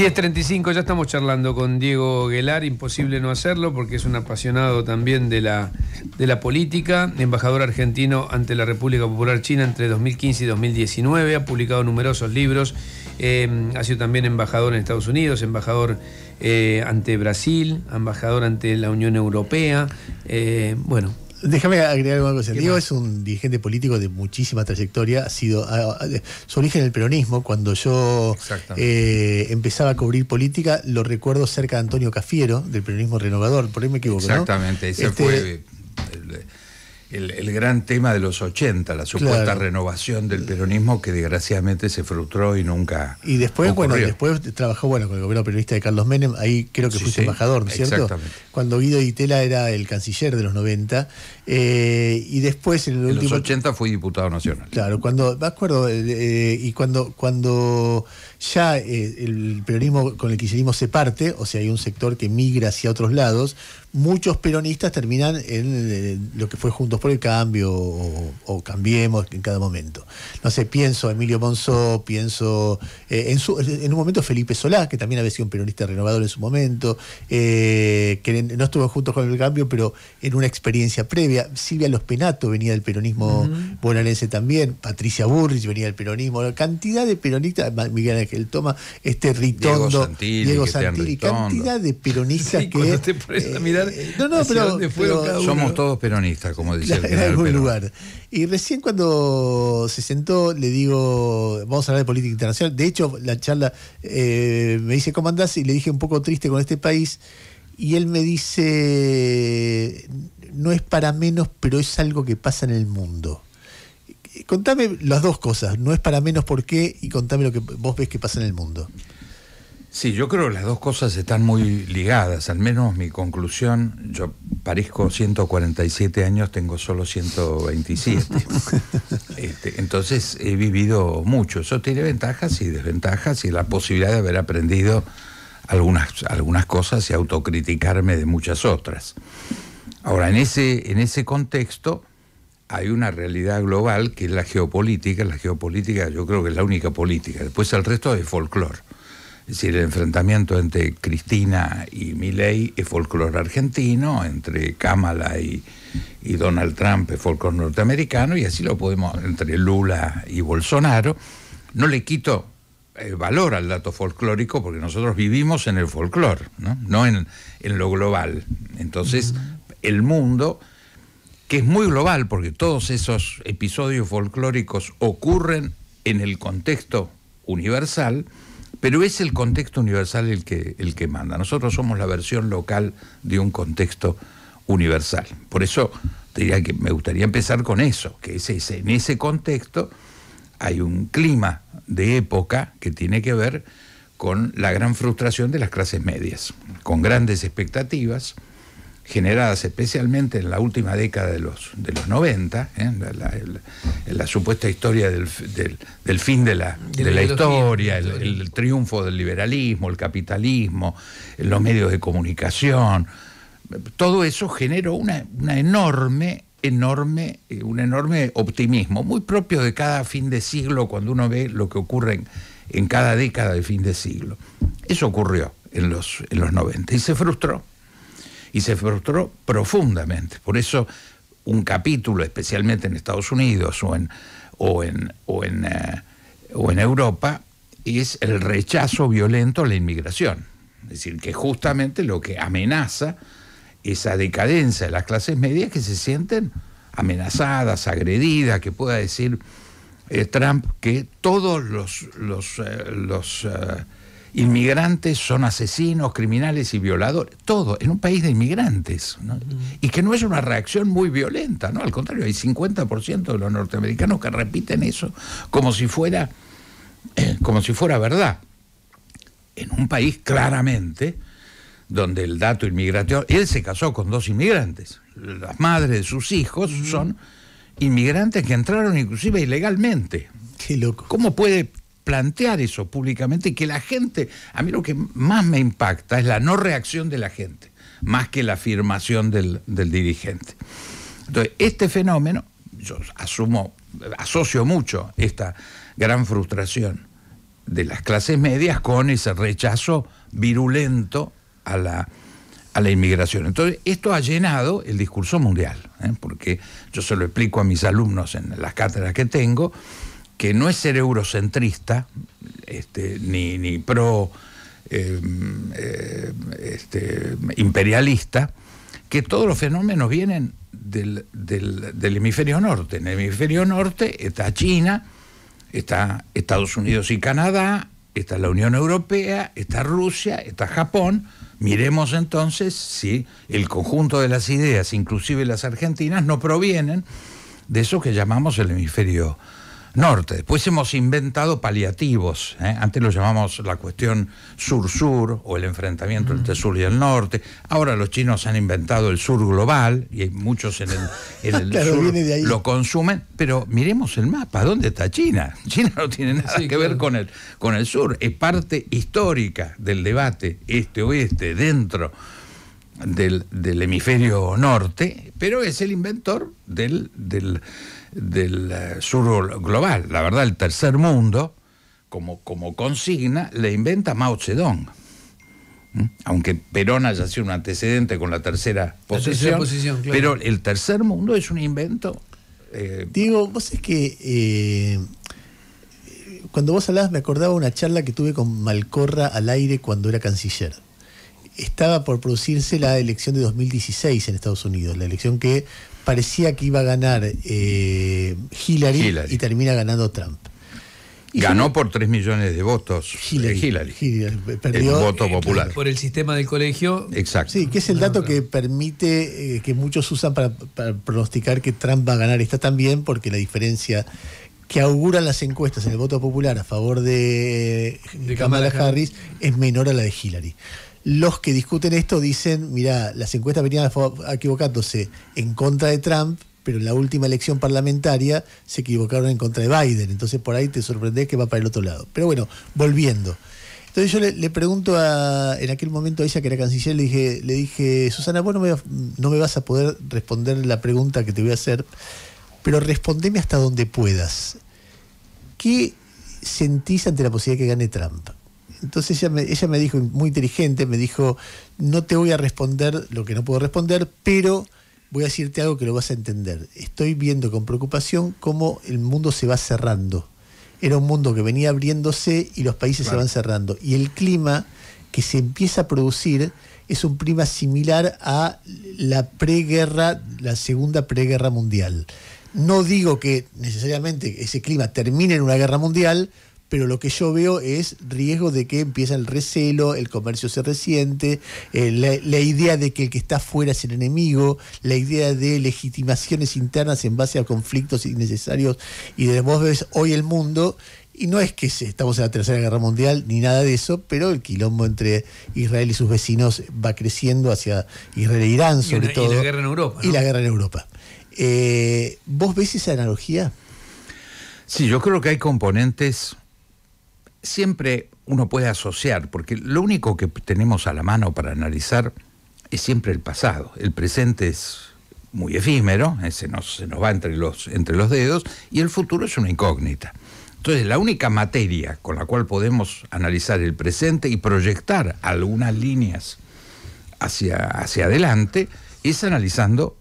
10.35, ya estamos charlando con Diego Guelar, imposible no hacerlo porque es un apasionado también de la, de la política, embajador argentino ante la República Popular China entre 2015 y 2019, ha publicado numerosos libros, eh, ha sido también embajador en Estados Unidos, embajador eh, ante Brasil, embajador ante la Unión Europea, eh, bueno, Déjame agregar algo, cosa. Diego es un dirigente político de muchísima trayectoria. Ha sido su origen el peronismo. Cuando yo eh, empezaba a cubrir política, lo recuerdo cerca de Antonio Cafiero, del peronismo renovador. Por ahí me equivoco. Exactamente, ¿no? ese este, fue el, gran tema de los 80, la supuesta renovación del peronismo que desgraciadamente se frustró y nunca. Y después, bueno, después trabajó bueno con el gobierno peronista de Carlos Menem, ahí creo que fuiste embajador, ¿no es cierto? Cuando Guido Itela era el canciller de los 90, eh, y después en, el los 80 fui diputado nacional. Claro, cuando, me acuerdo, eh, eh, y cuando, cuando ya el peronismo con el kirchnerismo se parte, o sea, hay un sector que migra hacia otros lados, muchos peronistas terminan en lo que fue Juntos por el Cambio o, Cambiemos en cada momento. No sé, pienso a Emilio Monzó, pienso eh, en, un momento Felipe Solá, que también había sido un peronista renovador en su momento, eh, que no estuvo juntos con el cambio, pero en una experiencia previa. Silvia Los Penato venía del peronismo bonaerense también, Patricia Burrich venía del peronismo, la cantidad de peronistas, Miguel Ángel Toma, este Ritondo, Diego Santilli, cantidad de peronistas que... Eh, no, no, pero, Somos todos peronistas, como dice el en algún lugar. Y recién cuando se sentó, le digo, vamos a hablar de política internacional. De hecho, la charla eh, me dice, ¿cómo andás? Y le dije un poco triste con este país. Y él me dice, no es para menos, pero es algo que pasa en el mundo contame las dos cosas. No es para menos por qué y contame lo que vos ves que pasa en el mundo. Sí, yo creo que las dos cosas están muy ligadas, al menos mi conclusión, yo parezco 147 años, tengo solo 127. Este, entonces he vivido mucho, eso tiene ventajas y desventajas y la posibilidad de haber aprendido algunas, algunas cosas y autocriticarme de muchas otras. Ahora, en ese, en ese contexto hay una realidad global que es la geopolítica, la geopolítica yo creo que es la única política, después el resto es folclore. Es decir, el enfrentamiento entre Cristina y Milei es folclore argentino, entre Kamala y, Donald Trump es folclore norteamericano, y así lo podemos entre Lula y Bolsonaro. No le quito eh, valor al dato folclórico porque nosotros vivimos en el folclore, no, en, lo global. Entonces, el mundo que es muy global porque todos esos episodios folclóricos ocurren en el contexto universal, pero es el contexto universal el que, el que manda. Nosotros somos la versión local de un contexto universal. Por eso que me gustaría empezar con eso, que es ese. en ese contexto hay un clima de época que tiene que ver con la gran frustración de las clases medias, con grandes expectativas, generadas especialmente en la última década de los, de los 90, ¿eh? la, supuesta historia del, fin de la, de la historia, el, triunfo del liberalismo, el capitalismo, los medios de comunicación, todo eso generó una, enorme enorme, eh, un enorme optimismo, muy propio de cada fin de siglo cuando uno ve lo que ocurre en, cada década de fin de siglo. Eso ocurrió en los, en los 90 y se frustró y se frustró profundamente. Por eso un capítulo, especialmente en Estados Unidos o en, o en, eh, o en, Europa, es el rechazo violento a la inmigración. Es decir, que justamente lo que amenaza esa decadencia de las clases medias que se sienten amenazadas, agredidas, que pueda decir eh, Trump que todos los, los, eh, inmigrantes son asesinos, criminales y violadores, todo, en un país de inmigrantes. Y que no es una reacción muy violenta, ¿no? Al contrario, hay 50% de los norteamericanos que repiten eso como si fuera, eh, como si fuera verdad. En un país claramente donde el dato inmigratorio, él se casó con dos inmigrantes, las madres de sus hijos son inmigrantes que entraron inclusive ilegalmente. Qué loco. ¿Cómo puede plantear eso públicamente y que la gente, a mí lo que más me impacta es la no reacción de la gente, más que la afirmación del, dirigente. Entonces, este fenómeno, yo asumo, asocio mucho esta gran frustración de las clases medias con ese rechazo virulento a la, a la inmigración. Entonces, esto ha llenado el discurso mundial, ¿eh? porque yo se lo explico a mis alumnos en las cátedras que tengo, que no es ser eurocentrista, este, ni, pro em, eh, este, imperialista, que todos los fenómenos vienen del, hemisferio norte. En el hemisferio norte está China, está Estados Unidos y Canadá, está la Unión Europea, está Rusia, está Japón. Miremos entonces si el conjunto de las ideas, inclusive las argentinas, no provienen de eso que llamamos el hemisferio norte. Después hemos inventado paliativos. ¿eh? Antes lo llamamos la cuestión sur-sur o el enfrentamiento entre mm. sur y el norte. Ahora los chinos han inventado el sur global y hay muchos en el, sur lo consumen. Pero miremos el mapa. ¿Dónde está China? China no tiene nada que ver con el, con el sur. Es parte histórica del debate este-oeste dentro. Del, del hemisferio norte, pero es el inventor del, del, del eh, sur global, la verdad, el tercer mundo, como, como consigna, le inventa Mao Zedong. ¿Mm? Aunque Perón haya sido un antecedente con la tercera posición, pero el tercer mundo es un invento. digo eh, Diego, vos es que eh, cuando vos hablabas me acordaba una charla que tuve con Malcorra al aire cuando era canciller estaba por producirse la elección de 2016 en Estados Unidos, la elección que parecía que iba a ganar eh, Hillary, y termina ganando Trump. Ganó por 3 millones de votos eh, Hillary. el eh, voto popular. Por el sistema del colegio. Exacto. Sí, que es el dato que permite, que muchos usan para, pronosticar que Trump va a ganar. Está también porque la diferencia que auguran las encuestas en el voto popular a favor de, Kamala Harris es menor a la de Hillary los que discuten esto dicen, mira, las encuestas venían equivocándose en contra de Trump, pero en la última elección parlamentaria se equivocaron en contra de Biden. Entonces por ahí te sorprende que va para el otro lado. Pero bueno, volviendo. Entonces yo le, pregunto a, en aquel momento a ella que era canciller, le dije, le dije Susana, vos no me, no me vas a poder responder la pregunta que te voy a hacer, pero respondeme hasta donde puedas. ¿Qué sentís ante la posibilidad que gane Trump? Entonces ella me, dijo, muy inteligente, me dijo, no te voy a responder lo que no puedo responder, pero voy a decirte algo que lo vas a entender. Estoy viendo con preocupación cómo el mundo se va cerrando. Era un mundo que venía abriéndose y los países se van cerrando. Y el clima que se empieza a producir es un clima similar a la preguerra, la segunda preguerra mundial. No digo que necesariamente ese clima termine en una guerra mundial, pero lo que yo veo es riesgo de que empiece el recelo, el comercio se resiente, eh, la, idea de que el que está fuera es el enemigo, la idea de legitimaciones internas en base a conflictos innecesarios y de vos ves hoy el mundo. Y no es que estamos en la Tercera Guerra Mundial ni nada de eso, pero el quilombo entre Israel y sus vecinos va creciendo hacia Israel e Irán, sobre todo. Y la guerra en Europa. Y la guerra en eh, ¿Vos ves esa analogía? Sí, yo creo que hay componentes siempre uno puede asociar, porque lo único que tenemos a la mano para analizar es siempre el pasado. El presente es muy efímero, eh, se nos, se nos va entre los, entre los dedos, y el futuro es una incógnita. Entonces, la única materia con la cual podemos analizar el presente y proyectar algunas líneas hacia, hacia adelante es analizando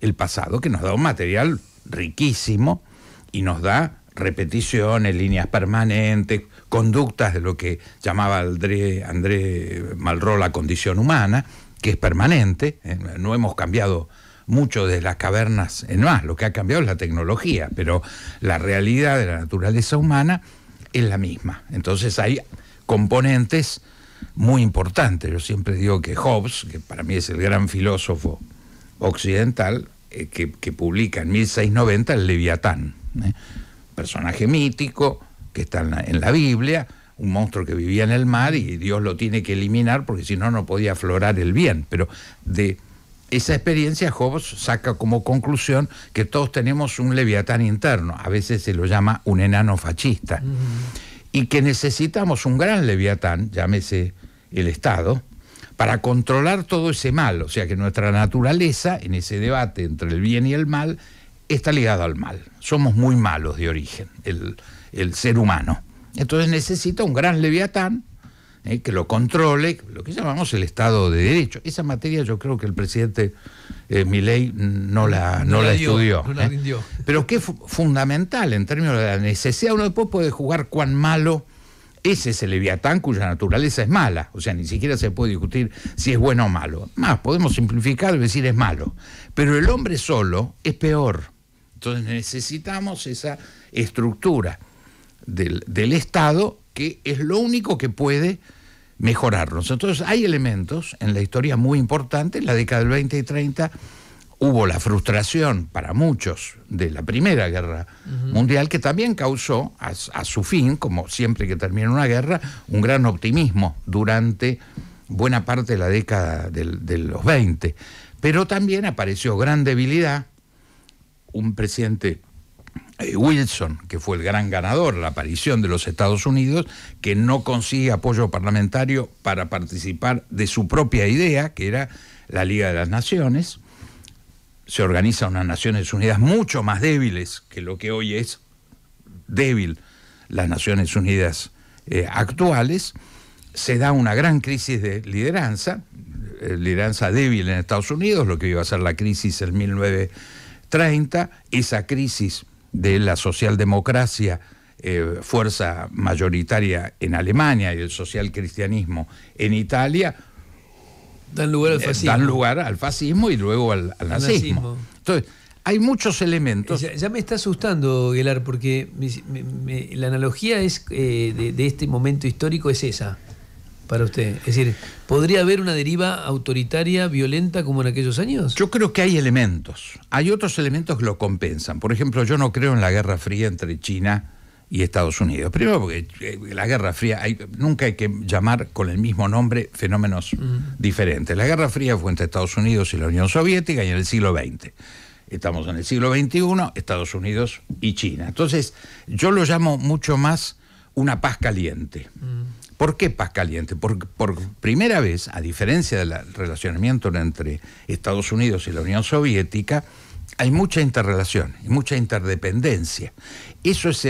el pasado, que nos da un material riquísimo y nos da repeticiones, líneas permanentes, conductas de lo que llamaba André, André Malraux la condición humana, que es permanente, eh, no hemos cambiado mucho de las cavernas en eh, más, lo que ha cambiado es la tecnología, pero la realidad de la naturaleza humana es la misma. Entonces hay componentes muy importantes. Yo siempre digo que Hobbes, que para mí es el gran filósofo occidental, eh, que, publica en 1690 el Leviatán, personaje mítico, que está en la, Biblia, un monstruo que vivía en el mar y Dios lo tiene que eliminar porque si no, no podía aflorar el bien. Pero de esa experiencia Hobbes saca como conclusión que todos tenemos un leviatán interno, a veces se lo llama un enano fascista, y que necesitamos un gran leviatán, llámese el Estado, para controlar todo ese mal, o sea que nuestra naturaleza, en ese debate entre el bien y el mal, está ligada al mal. Somos muy malos de origen. El, el ser humano. Entonces necesita un gran leviatán eh, que lo controle, lo que llamamos el Estado de Derecho. Esa materia yo creo que el presidente eh, Milei no la, estudió. ¿eh? Pero que es fundamental en términos de la necesidad. Uno después puede jugar cuán malo es ese leviatán cuya naturaleza es mala. O sea, ni siquiera se puede discutir si es bueno o malo. Más, podemos simplificar y decir es malo. Pero el hombre solo es peor. Entonces necesitamos esa estructura del, Estado, que es lo único que puede mejorarnos. Entonces hay elementos en la historia muy importantes, en la década del 20 y 30 hubo la frustración para muchos de la Primera Guerra Mundial, que también causó a, su fin, como siempre que termina una guerra, un gran optimismo durante buena parte de la década de los 20. Pero también apareció gran debilidad, un presidente eh, Wilson, que fue el gran ganador, la aparición de los Estados Unidos, que no consigue apoyo parlamentario para participar de su propia idea, que era la Liga de las Naciones. Se organiza unas Naciones Unidas mucho más débiles que lo que hoy es débil las Naciones Unidas eh, actuales. Se da una gran crisis de lideranza, eh, lideranza débil en Estados Unidos, lo que iba a ser la crisis en 1930. Esa crisis de la socialdemocracia, eh, fuerza mayoritaria en Alemania y el socialcristianismo en Italia, dan lugar al eh, fascismo, y luego al, nazismo. Entonces, hay muchos elementos. Ya, me está asustando, Guilar porque la analogía es eh, de, este momento histórico es esa para usted? Es decir, ¿podría haber una deriva autoritaria, violenta como en aquellos años? Yo creo que hay elementos. Hay otros elementos que lo compensan. Por ejemplo, yo no creo en la Guerra Fría entre China y Estados Unidos. Primero porque eh, la Guerra Fría, hay, nunca hay que llamar con el mismo nombre fenómenos diferentes. La Guerra Fría fue entre Estados Unidos y la Unión Soviética y en el siglo XX. Estamos en el siglo XXI, Estados Unidos y China. Entonces, yo lo llamo mucho más una paz caliente. ¿Por qué paz caliente? Porque por primera vez, a diferencia del relacionamiento entre Estados Unidos y la Unión Soviética, hay mucha interrelación mucha interdependencia. Eso es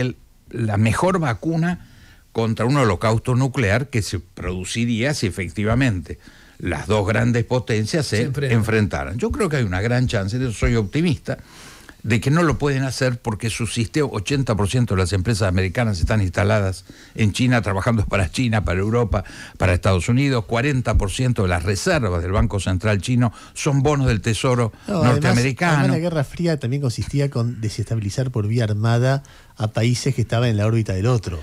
la mejor vacuna contra un holocausto nuclear que se produciría si efectivamente las dos grandes potencias se, enfrentaran. Yo creo que hay una gran chance, soy optimista de que no lo pueden hacer porque subsiste 80% de las empresas americanas están instaladas en China, trabajando para China, para Europa, para Estados Unidos, 40% de las reservas del Banco Central chino son bonos del Tesoro norteamericano. la Guerra Fría también consistía con desestabilizar por vía armada a países que estaban en la órbita del otro.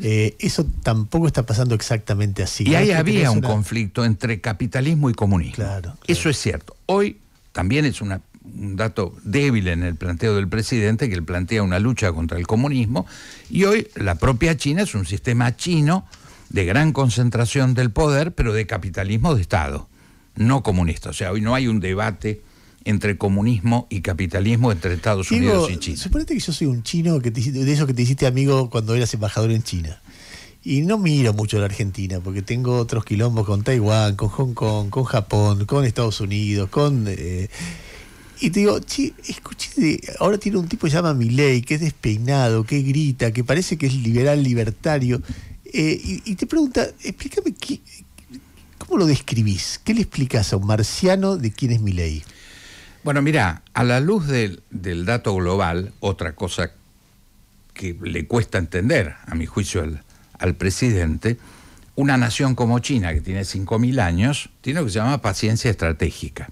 Eh, eso tampoco está pasando exactamente así. Y ahí había un conflicto entre capitalismo y comunismo. Eso es cierto. Hoy también es una un dato débil en el planteo del presidente, que él plantea una lucha contra el comunismo, y hoy la propia China es un sistema chino de gran concentración del poder, pero de capitalismo de Estado, no comunista. O sea, hoy no hay un debate entre comunismo y capitalismo entre Estados Unidos y China. Suponete que yo soy un chino que de eso que te hiciste amigo cuando eras embajador en China. Y no miro mucho la Argentina, porque tengo otros quilombos con Taiwán, con Hong Kong, con Japón, con Estados Unidos, con... Eh, y te digo, che, escuché, ahora tiene un tipo que se llama Milei, que es despeinado, que grita, que parece que es liberal libertario. Eh, y, te pregunta, explícame, qué, ¿cómo lo describís? ¿Qué le explicas a un marciano de quién es Milei? Bueno, mira, a la luz del, dato global, otra cosa que le cuesta entender, a mi juicio, al, al presidente, una nación como China, que tiene 5.000 años, tiene lo que se llama paciencia estratégica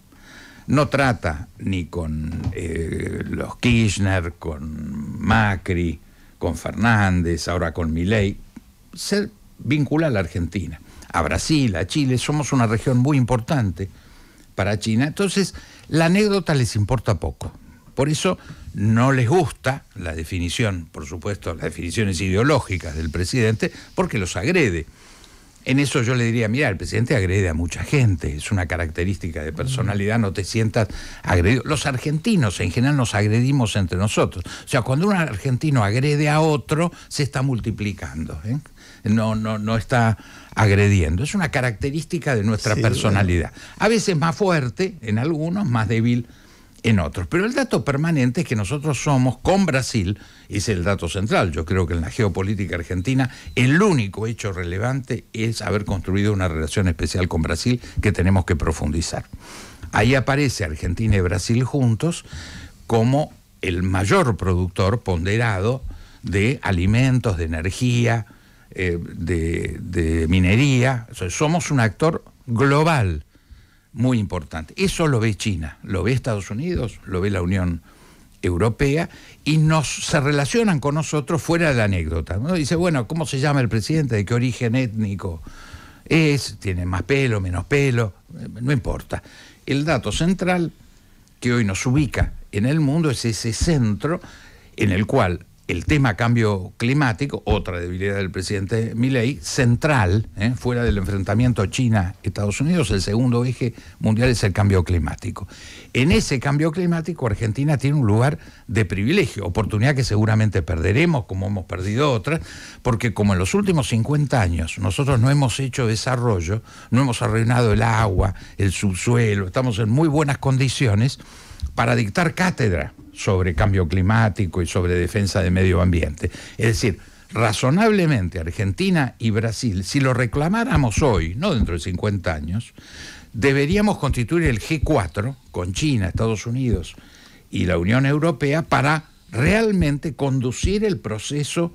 no trata ni con eh, los Kirchner, con Macri, con Fernández, ahora con Milei, se vincula a la Argentina, a Brasil, a Chile, somos una región muy importante para China, entonces la anécdota les importa poco. Por eso no les gusta la definición, por supuesto, las definiciones ideológicas del presidente, porque los agrede. En eso yo le diría, mira, el presidente agrede a mucha gente, es una característica de mm. personalidad, no te sientas agredido. Los argentinos en general nos agredimos entre nosotros. O sea, cuando un argentino agrede a otro, se está multiplicando. ¿eh? No, no, está agrediendo. Es una característica de nuestra personalidad. A veces más fuerte en algunos, más débil en otros. Pero el dato permanente es que nosotros somos con Brasil, es el dato central, yo creo que en la geopolítica argentina el único hecho relevante es haber construido una relación especial con Brasil que tenemos que profundizar. Ahí aparece Argentina y Brasil juntos como el mayor productor ponderado de alimentos, de energía, eh, de, minería. somos un actor global muy importante. Eso lo ve China, lo ve Estados Unidos, lo ve la Unión Europea y nos, se relacionan con nosotros fuera de la anécdota. Dice, bueno, ¿cómo se llama el presidente? ¿De qué origen étnico es? ¿Tiene más pelo, menos pelo? Eh, no importa. El dato central que hoy nos ubica en el mundo es ese centro en el cual el tema cambio climático, otra debilidad del presidente Milley, central, ¿eh? fuera del enfrentamiento China-Estados Unidos, el segundo eje mundial es el cambio climático. En ese cambio climático, Argentina tiene un lugar de privilegio, oportunidad que seguramente perderemos, como hemos perdido otras, porque como en los últimos 50 años nosotros no hemos hecho desarrollo, no hemos arruinado el agua, el subsuelo, estamos en muy buenas condiciones para dictar cátedra sobre cambio climático y sobre defensa de medio ambiente. Es decir, razonablemente Argentina y Brasil, si lo reclamáramos hoy, no dentro de 50 años, deberíamos constituir el G4 con China, Estados Unidos y la Unión Europea para realmente conducir el proceso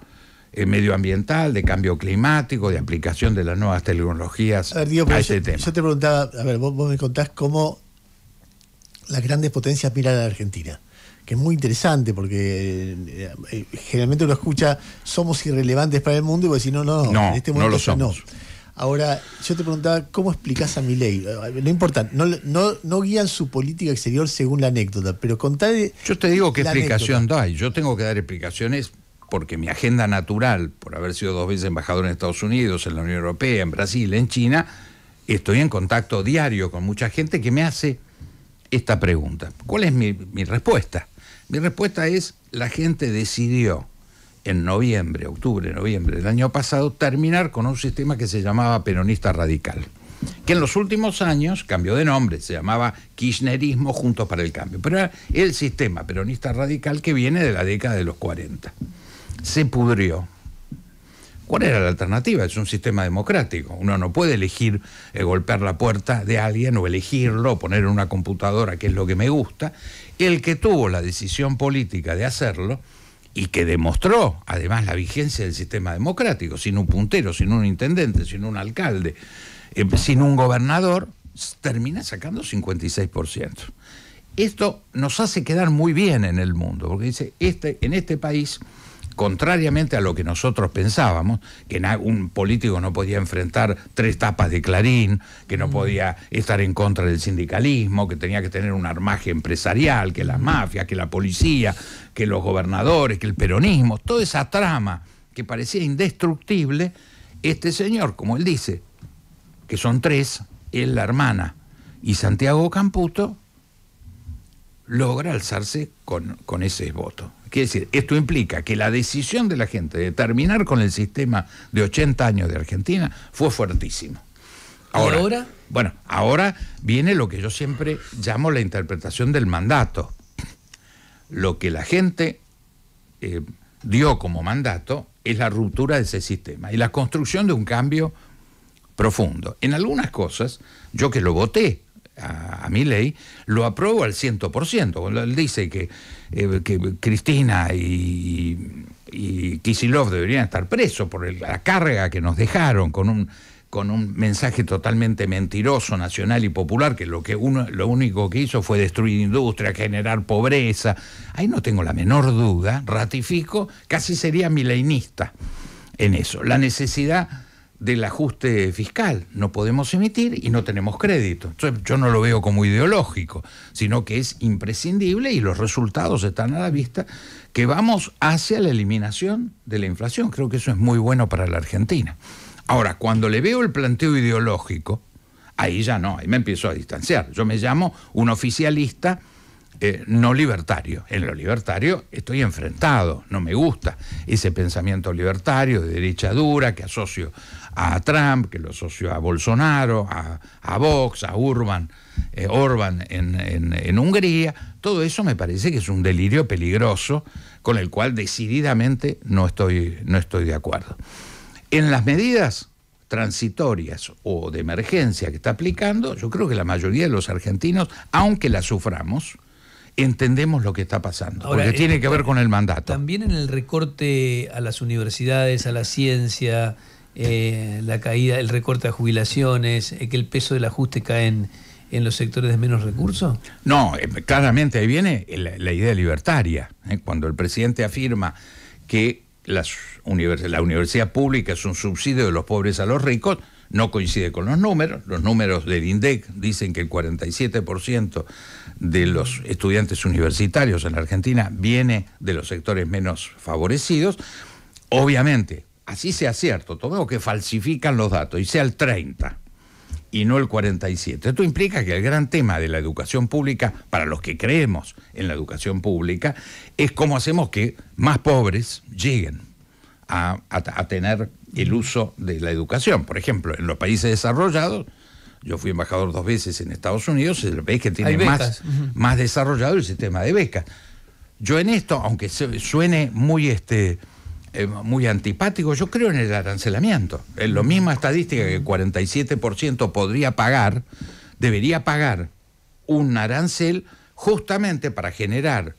eh, medioambiental, de cambio climático, de aplicación de las nuevas tecnologías a, este tema. Yo te preguntaba, a ver, vos, me contás cómo las grandes potencias miran a Argentina es muy interesante porque eh, eh, generalmente uno escucha somos irrelevantes para el mundo y vos decís, no, no, no, en este momento no lo somos. Ahora, yo te preguntaba, ¿cómo explicás a mi ley eh, No importa, no, no, no, guían su política exterior según la anécdota, pero contad Yo te digo qué explicación doy. Yo tengo que dar explicaciones porque mi agenda natural, por haber sido dos veces embajador en Estados Unidos, en la Unión Europea, en Brasil, en China, estoy en contacto diario con mucha gente que me hace esta pregunta. ¿Cuál es mi respuesta? Mi respuesta es, la gente decidió en noviembre, octubre, noviembre del año pasado, terminar con un sistema que se llamaba peronista radical, que en los últimos años cambió de nombre, se llamaba Kirchnerismo Juntos para el Cambio, pero era el sistema peronista radical que viene de la década de los 40. Se pudrió, ¿Cuál era la alternativa? Es un sistema democrático. Uno no puede elegir eh, golpear la puerta de alguien o elegirlo, poner en una computadora que es lo que me gusta. El que tuvo la decisión política de hacerlo y que demostró además la vigencia del sistema democrático, sin un puntero, sin un intendente, sin un alcalde, eh, sin un gobernador, termina sacando 56%. Esto nos hace quedar muy bien en el mundo, porque dice, este, en este país contrariamente a lo que nosotros pensábamos, que un político no podía enfrentar tres tapas de clarín, que no mm. podía estar en contra del sindicalismo, que tenía que tener un armaje empresarial, que la mafia, que la policía, que los gobernadores, que el peronismo, toda esa trama que parecía indestructible, este señor, como él dice, que son tres, él la hermana y Santiago Camputo, logra alzarse con, con ese voto. Quiere decir, esto implica que la decisión de la gente de terminar con el sistema de 80 años de Argentina fue fuertísima. Ahora, ahora? Bueno, ahora viene lo que yo siempre llamo la interpretación del mandato. Lo que la gente eh, dio como mandato es la ruptura de ese sistema y la construcción de un cambio profundo. En algunas cosas, yo que lo voté a, mi ley, lo apruebo al 100%. Él dice eh, que, Cristina y, y deberían estar presos por la carga que nos dejaron con un con un mensaje totalmente mentiroso, nacional y popular, que lo, único que hizo fue destruir industria, generar pobreza. Ahí no tengo la menor duda, ratifico, casi sería mileinista en eso. La necesidad del ajuste fiscal. No podemos emitir y no tenemos crédito. yo no lo veo como ideológico, sino que es imprescindible y los resultados están a la vista que vamos hacia la eliminación de la inflación. Creo que eso es muy bueno para la Argentina. Ahora, cuando le veo el planteo ideológico, ahí ya no, ahí me empiezo a distanciar. Yo me llamo un oficialista eh, no libertario. En lo libertario estoy enfrentado, no me gusta ese pensamiento libertario de derecha dura que asocio a Trump, que lo asoció a Bolsonaro, a, Vox, a Urban, eh, Orban en, Hungría. Todo eso me parece que es un delirio peligroso con el cual decididamente no estoy, no estoy de acuerdo. En las medidas transitorias o de emergencia que está aplicando, yo creo que la mayoría de los argentinos, aunque la suframos, entendemos lo que está pasando, porque tiene eh, que ver con el mandato. También en el recorte a las universidades, a la ciencia, eh, la caída, el recorte de jubilaciones, eh, que el peso del ajuste cae en, los sectores de menos recursos? No, eh, claramente ahí viene la, idea libertaria. Cuando el presidente afirma que la universidad pública es un subsidio de los pobres a los ricos, no coincide con los números. Los números del INDEC dicen que el 47% de los estudiantes universitarios en la Argentina viene de los sectores menos favorecidos. Obviamente, así sea cierto, tomemos que falsifican los datos y sea el 30 y no el 47. Esto implica que el gran tema de la educación pública, para los que creemos en la educación pública, es cómo hacemos que más pobres lleguen a, tener el uso de la educación. Por ejemplo, en los países desarrollados, yo fui embajador dos veces en Estados Unidos, el país que tiene más, más desarrollado el sistema de becas. Yo en esto, aunque suene muy este, eh, muy antipático, yo creo en el arancelamiento. Es la misma estadística que el 47% podría pagar, debería pagar un arancel justamente para generar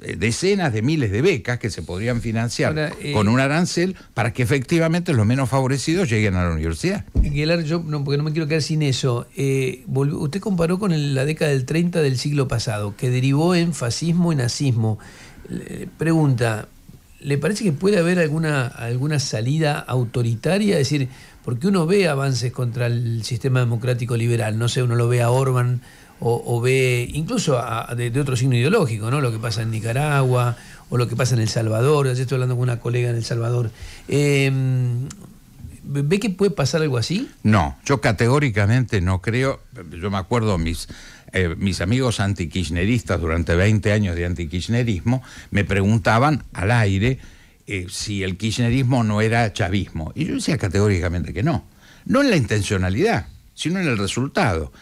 eh, decenas de miles de becas que se podrían financiar eh, con un arancel para que efectivamente los menos favorecidos lleguen a la universidad. Aguilar yo porque no me quiero quedar sin eso. usted comparó con la década del 30 del siglo pasado, que derivó en fascismo y nazismo. pregunta, ¿le parece que puede haber alguna, alguna salida autoritaria? Es decir, porque uno ve avances contra el sistema democrático liberal, no sé, uno lo ve a Orban o, ve incluso de, otro signo ideológico, ¿no? Lo que pasa en Nicaragua o lo que pasa en El Salvador, yo estoy hablando con una colega en El Salvador. Em, ¿Ve que puede pasar algo así? No, yo categóricamente no creo, yo me acuerdo mis eh, mis amigos anti anti-kishneristas durante 20 años de anti anti-kishnerismo me preguntaban al aire eh, si el kirchnerismo no era chavismo. Y yo decía categóricamente que no. No en la intencionalidad, sino en el resultado.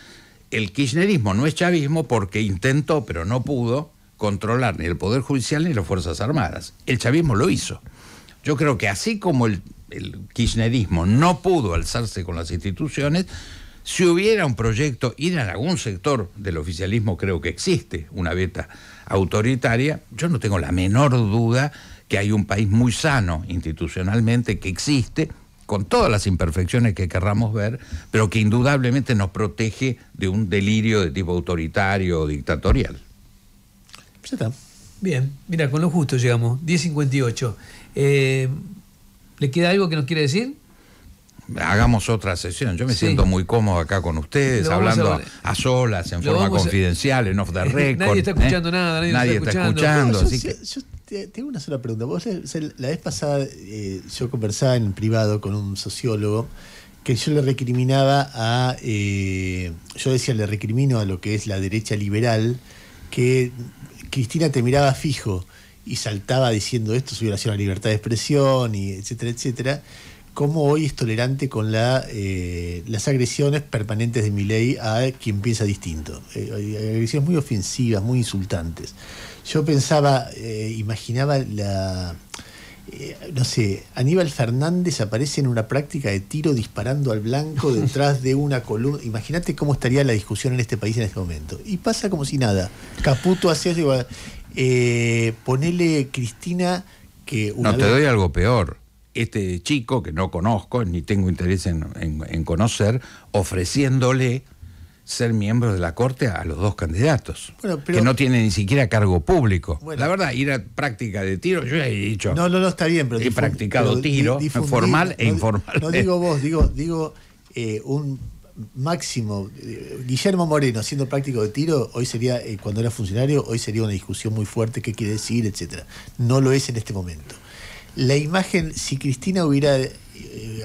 El kirchnerismo no es chavismo porque intentó, pero no pudo, controlar ni el Poder Judicial ni las Fuerzas Armadas. El chavismo lo hizo. Yo creo que así como el, el kirchnerismo no pudo alzarse con las instituciones, si hubiera un proyecto, ir en algún sector del oficialismo creo que existe una beta autoritaria, yo no tengo la menor duda que hay un país muy sano institucionalmente que existe, con todas las imperfecciones que querramos ver, pero que indudablemente nos protege de un delirio de tipo autoritario o dictatorial. Ya está. Bien, mira, con lo justo llegamos, 10.58. Eh, ¿Le queda algo que nos quiere decir? hagamos otra sesión. Yo me siento muy cómodo acá con ustedes, hablando a, solas, en forma confidencial, en off the record. Nadie está ¿eh? escuchando nada, nadie, está, escuchando. yo, tengo una sola pregunta. Eh, la vez pasada, eh, yo conversaba en privado con un sociólogo que yo le recriminaba a. yo decía, le recrimino a lo que es la derecha liberal, que Cristina te miraba fijo y saltaba diciendo esto su violación a la libertad de expresión, y etcétera, etcétera cómo hoy es tolerante con la, eh, las agresiones permanentes de mi ley a quien piensa distinto. Eh, agresiones muy ofensivas, muy insultantes. Yo pensaba, eh, imaginaba la... no sé, Aníbal Fernández aparece en una práctica de tiro disparando al blanco detrás de una columna. Imagínate cómo estaría la discusión en este país en este momento. Y pasa como si nada. Caputo hace eso ponele Cristina que... Una no, te doy algo peor este chico que no conozco ni tengo interés en, conocer, ofreciéndole ser miembro de la Corte a los dos candidatos, que no tiene ni siquiera cargo público. la verdad, ir a práctica de tiro, yo ya he dicho... No, no, no está bien, pero... He practicado tiro, formal e informal. No digo vos, digo, digo eh, un máximo, eh, Guillermo Moreno siendo práctico de tiro, hoy sería, eh, cuando era funcionario, hoy sería una discusión muy fuerte, qué quiere decir, etcétera. No lo es en este momento la imagen, si Cristina hubiera eh,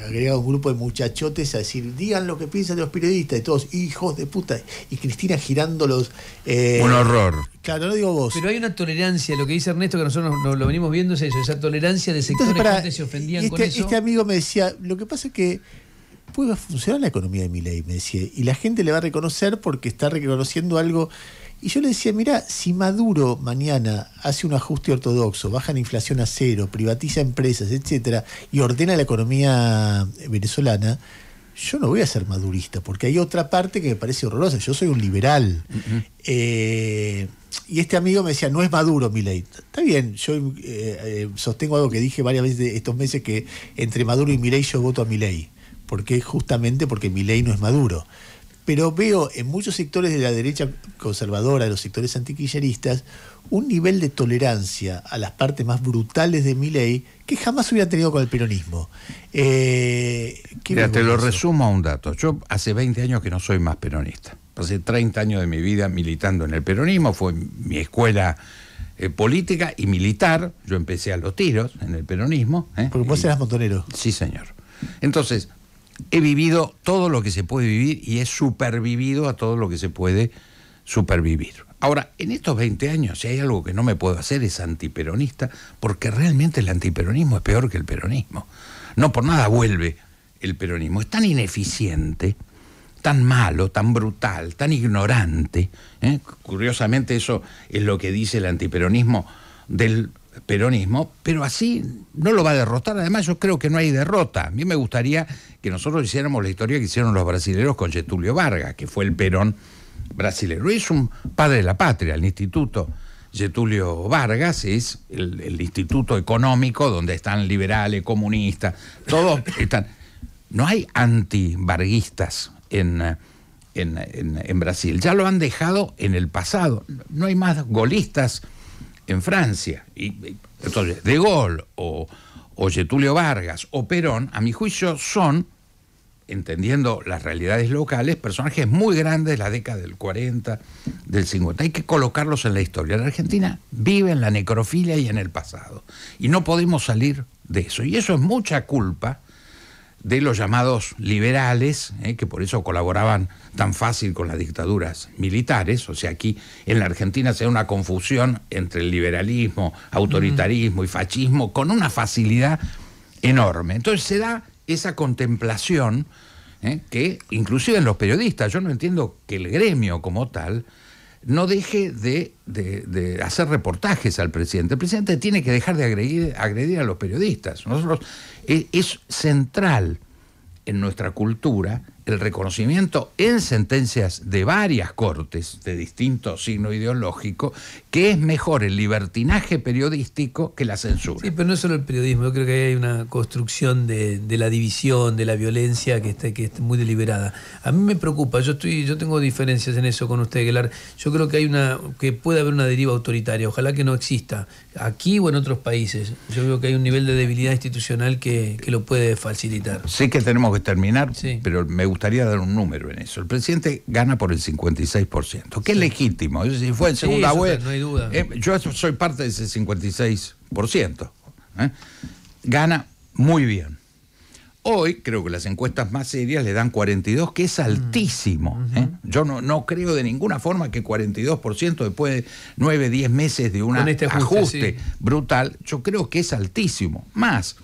agregado un grupo de muchachotes a decir, digan lo que piensan de los periodistas, y todos, hijos de puta, y Cristina girándolos. Eh, un horror. Claro, no digo vos. Pero hay una tolerancia, lo que dice Ernesto, que nosotros lo venimos viendo, es eso, esa tolerancia de sectores que se ofendían este, con eso. Este amigo me decía, lo que pasa es que puede funcionar la economía de mi ley, me decía, y la gente le va a reconocer porque está reconociendo algo y yo le decía, mirá, si Maduro mañana hace un ajuste ortodoxo, baja la inflación a cero, privatiza empresas, etcétera, y ordena la economía venezolana, yo no voy a ser madurista, porque hay otra parte que me parece horrorosa. Yo soy un liberal. Eh, y este amigo me decía, no es maduro, mi ley. Está bien, yo eh, eh, sostengo algo que dije varias veces estos meses, que entre Maduro y mi ley yo voto a mi Milei. porque Justamente porque mi ley no es maduro pero veo en muchos sectores de la derecha conservadora, de los sectores antiquilleristas, un nivel de tolerancia a las partes más brutales de mi ley que jamás hubiera tenido con el peronismo. Eh, Mira, te lo resumo a un dato. Yo hace 20 años que no soy más peronista. Pasé 30 años de mi vida militando en el peronismo, fue mi escuela eh, política y militar. Yo empecé a los tiros en el peronismo. ¿eh? Porque vos eras montonero. Sí, señor. Entonces, he vivido todo lo que se puede vivir y he supervivido a todo lo que se puede supervivir. Ahora, en estos 20 años, si hay algo que no me puedo hacer es antiperonista, porque realmente el antiperonismo es peor que el peronismo. No por nada vuelve el peronismo. Es tan ineficiente, tan malo, tan brutal, tan ignorante. ¿eh? Curiosamente eso es lo que dice el antiperonismo del peronismo, pero así no lo va a derrotar. Además, yo creo que no hay derrota. A mí me gustaría que nosotros hiciéramos la historia que hicieron los brasileros con Getulio Vargas, que fue el Perón brasileño. Es un padre de la patria, el Instituto Getulio Vargas es el, instituto económico donde están liberales, comunistas, todos están. No hay anti en, en, en, en Brasil. Ya lo han dejado en el pasado. No hay más golistas en Francia. Y, De Gaulle o, o Getulio Vargas o Perón, a mi juicio, son, entendiendo las realidades locales, personajes muy grandes de la década del 40, del 50. Hay que colocarlos en la historia. La Argentina vive en la necrofilia y en el pasado. Y no podemos salir de eso. Y eso es mucha culpa de los llamados liberales, eh, que por eso colaboraban tan fácil con las dictaduras militares, o sea, aquí en la Argentina se da una confusión entre el liberalismo, autoritarismo y fascismo con una facilidad enorme. Entonces se da esa contemplación eh, que inclusive en los periodistas, yo no entiendo que el gremio como tal no deje de, hacer reportajes al presidente. El presidente tiene que dejar de agredir, agredir a los periodistas. Nosotros e, es central en nuestra cultura el reconocimiento en sentencias de varias cortes de distinto signo ideológico que es mejor el libertinaje periodístico que la censura. Sí, pero no solo el periodismo, yo creo que hay una construcción de, la división, de la violencia que está, muy deliberada. A mí me preocupa, yo estoy yo tengo diferencias en eso con usted, Aguilar. Yo creo que hay una que puede haber una deriva autoritaria, ojalá que no exista aquí o en otros países. Yo veo que hay un nivel de debilidad institucional que, lo puede facilitar. Sí que tenemos que terminar, pero me gusta me gustaría dar un número en eso. El presidente gana por el 56%, que es legítimo. fue en segunda vuelta. yo soy parte de ese 56%. ¿eh? Gana muy bien. Hoy creo que las encuestas más serias le dan 42, que es mm. altísimo. ¿eh? Yo no, creo de ninguna forma que 42% después de 9, 10 meses de un este ajuste, brutal, yo creo que es altísimo. Más,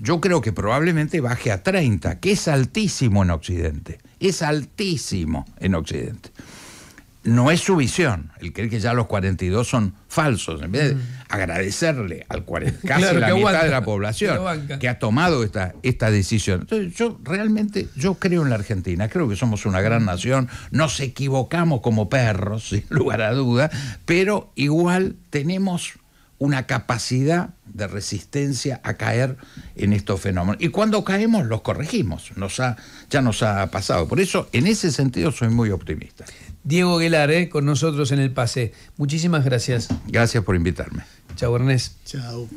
yo creo que probablemente baje a 30, que es altísimo en Occidente. Es altísimo en Occidente. No es su visión. el creer que ya los 42 son falsos. En vez de mm. agradecerle al 40, casi la mitad de la población que, ha tomado esta, esta decisión. Entonces, yo realmente yo creo en la Argentina. Creo que somos una gran mm. nación. Nos equivocamos como perros, sin lugar a duda. Pero igual tenemos una capacidad de resistencia a caer en estos fenómenos. Y cuando caemos los corregimos, nos ya nos ha pasado. Por eso, en ese sentido, soy muy optimista. Diego Guelar, eh, con nosotros en el pase. Muchísimas gracias. Gracias por invitarme. Chao, Ernest. Chao.